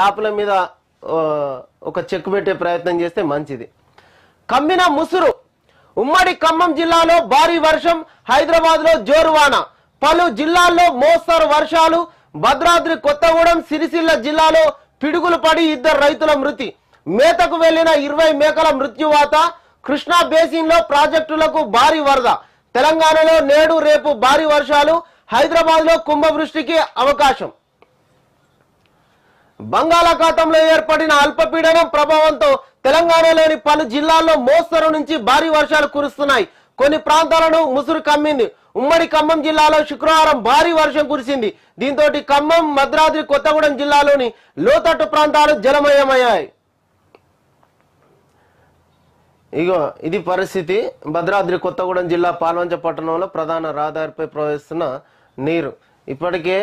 యాప్ల మీద ఒక చెక్ పెట్టే ప్రయత్నం చేస్తే మంచిది కమ్మిన ముసురు ఉమ్మడి ఖమ్మం జిల్లాలో భారీ వర్షం హైదరాబాద్ లో జోరువాన పలు జిల్లాల్లో మోస్తరు వర్షాలు భద్రాద్రి కొత్తగూడెం సిరిసిల్ల జిల్లాలో పిడుగులు పడి ఇద్దరు రైతుల మృతి మేతకు వెళ్లిన ఇరవై మేకల మృత్యువాత కృష్ణా బేసిన్ లో ప్రాజెక్టులకు భారీ వరద తెలంగాణలో నేడు రేపు భారీ వర్షాలు హైదరాబాద్ లో కుంభవృష్టికి అవకాశం బంగాళాఖాతంలో ఏర్పడిన అల్పపీడనం ప్రభావంతో తెలంగాణలోని పలు జిల్లాల్లో మోస్తరు నుంచి భారీ వర్షాలు కురుస్తున్నాయి కొన్ని ప్రాంతాలను ముసురు కమ్మింది ఉమ్మడి ఖమ్మం జిల్లాలో శుక్రవారం భారీ వర్షం కురిసింది దీంతో ఖమ్మం మద్రాద్రి కొత్తగూడెం జిల్లాలోని లోతట్టు ప్రాంతాలు జలమయమయ్యాయి ఇగో ఇది పరిస్థితి భద్రాద్రి కొత్తగూడెం జిల్లా పాల్వంచ పట్టణంలో ప్రధాన రహదారిపై ప్రవహిస్తున్న నీరు ఇప్పటికే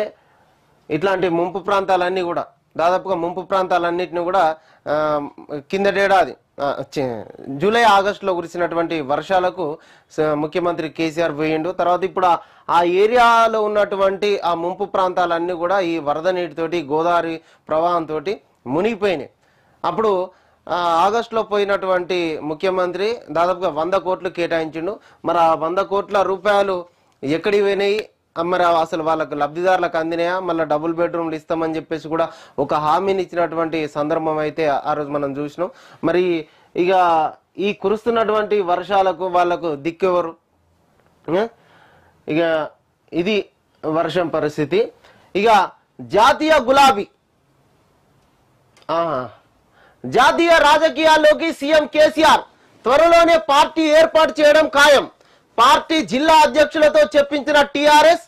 ఇట్లాంటి ముంపు ప్రాంతాలన్నీ కూడా దాదాపుగా ముంపు ప్రాంతాలన్నింటినీ కూడా కిందటేడాది జూలై ఆగస్టులో కురిసినటువంటి వర్షాలకు ముఖ్యమంత్రి కేసీఆర్ పోయిండు తర్వాత ఇప్పుడు ఆ ఏరియాలో ఉన్నటువంటి ఆ ముంపు ప్రాంతాలన్నీ కూడా ఈ వరద నీటితోటి గోదావరి ప్రవాహంతో మునిగిపోయినాయి అప్పుడు ఆగస్టులో పోయినటువంటి ముఖ్యమంత్రి దాదాపుగా వంద కోట్లు కేటాయించిండు మరి ఆ వంద కోట్ల రూపాయలు ఎక్కడికి పోయినాయి మరి అసలు వాళ్ళకు లబ్ధిదారులకు అందినాయా మళ్ళీ డబుల్ బెడ్రూమ్లు ఇస్తామని చెప్పేసి కూడా ఒక హామీని ఇచ్చినటువంటి సందర్భం అయితే ఆ రోజు మనం చూసినాం మరి ఇక ఈ కురుస్తున్నటువంటి వర్షాలకు వాళ్ళకు దిక్కెవరు ఇక ఇది వర్షం పరిస్థితి ఇక జాతీయ గులాబీ జాతీయ రాజకీయాల్లోకి సీఎం కేసీఆర్ త్వరలోనే పార్టీ ఏర్పాటు చేయడం ఖాయం పార్టీ జిల్లా అధ్యక్షులతో చెప్పించిన టీఆర్ఎస్